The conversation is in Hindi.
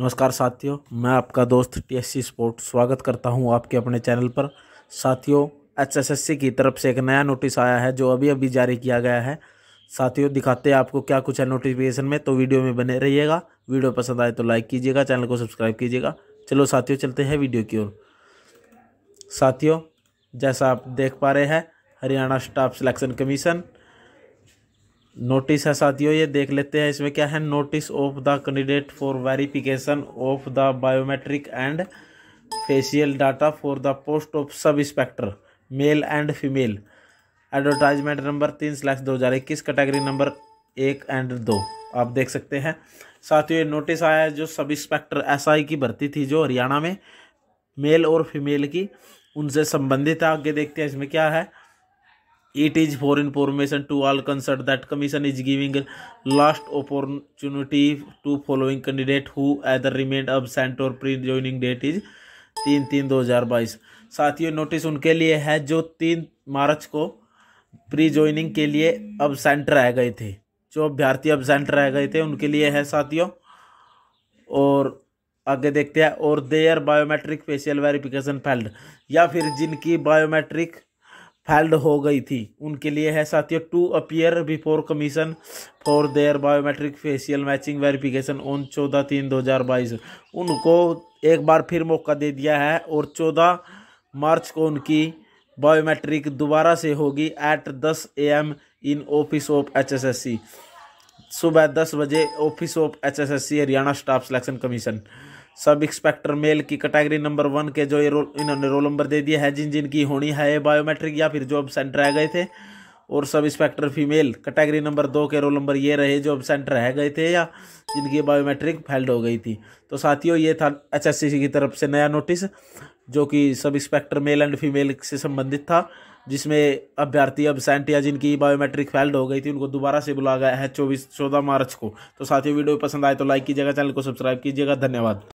नमस्कार साथियों मैं आपका दोस्त टीएससी स्पोर्ट स्वागत करता हूं आपके अपने चैनल पर साथियों एचएसएससी की तरफ से एक नया नोटिस आया है जो अभी अभी जारी किया गया है साथियों दिखाते हैं आपको क्या कुछ है नोटिफिकेशन में तो वीडियो में बने रहिएगा वीडियो पसंद आए तो लाइक कीजिएगा चैनल को सब्सक्राइब कीजिएगा चलो साथियों चलते हैं वीडियो की ओर साथियों जैसा आप देख पा रहे हैं Haryana staff selection commission notice है साथियों ये देख लेते हैं इसमें क्या है notice of the candidate for verification of the biometric and facial data for the post of sub inspector male and female advertisement number तीन स्लैक्स दो हज़ार इक्कीस कैटेगरी नंबर एक एंड दो आप देख सकते हैं साथियों ये नोटिस आया है जो सब इंस्पेक्टर एस की भर्ती थी जो हरियाणा में मेल और फीमेल की उनसे संबंधित है आगे देखते हैं इसमें क्या है it is for information to all concerned that commission is giving last opportunity to following candidate who either remained absent or pre joining date is तीन तीन दो हज़ार बाईस साथियों नोटिस उनके लिए है जो तीन मार्च को प्री ज्वाइनिंग के लिए अब सेंटर आए गए थे जो अभ्यर्थी अब सेंटर आए गए थे उनके लिए है साथियों और आगे देखते हैं और there biometric facial verification failed या फिर जिनकी बायोमेट्रिक हेल्ड हो गई थी उनके लिए है साथियों to appear before commission for their biometric facial matching verification on चौदह तीन दो हज़ार बाईस उनको एक बार फिर मौका दे दिया है और चौदह मार्च को उनकी बायोमेट्रिक दोबारा से होगी एट दस A M in office of H S S C सुबह दस बजे office of H S S C Haryana staff selection commission sub inspector male की कैटेगरी नंबर वन के जो ये रोल इन्होंने रोल नंबर दे दिया है जिन जिन की होनी है ये बायोमेट्रिक या फिर जॉब सेंटर आ गए थे और sub inspector female category number दो के रोल नंबर ये रहे जो अब सेंटर रह गए थे या जिनकी बायोमेट्रिक फेल्ड हो गई थी तो साथियों ये था एच की तरफ से नया नोटिस जो कि सब इंस्पेक्टर मेल एंड फीमेल से संबंधित था जिसमें अभ्यर्थी अब सेंट या जिनकी बायोमेट्रिक फेल्ड हो गई थी उनको दोबारा से बुला गया है चौबीस चौदह मार्च को तो साथियों वीडियो पसंद आए तो लाइक कीजिएगा चैनल को सब्सक्राइब कीजिएगा धन्यवाद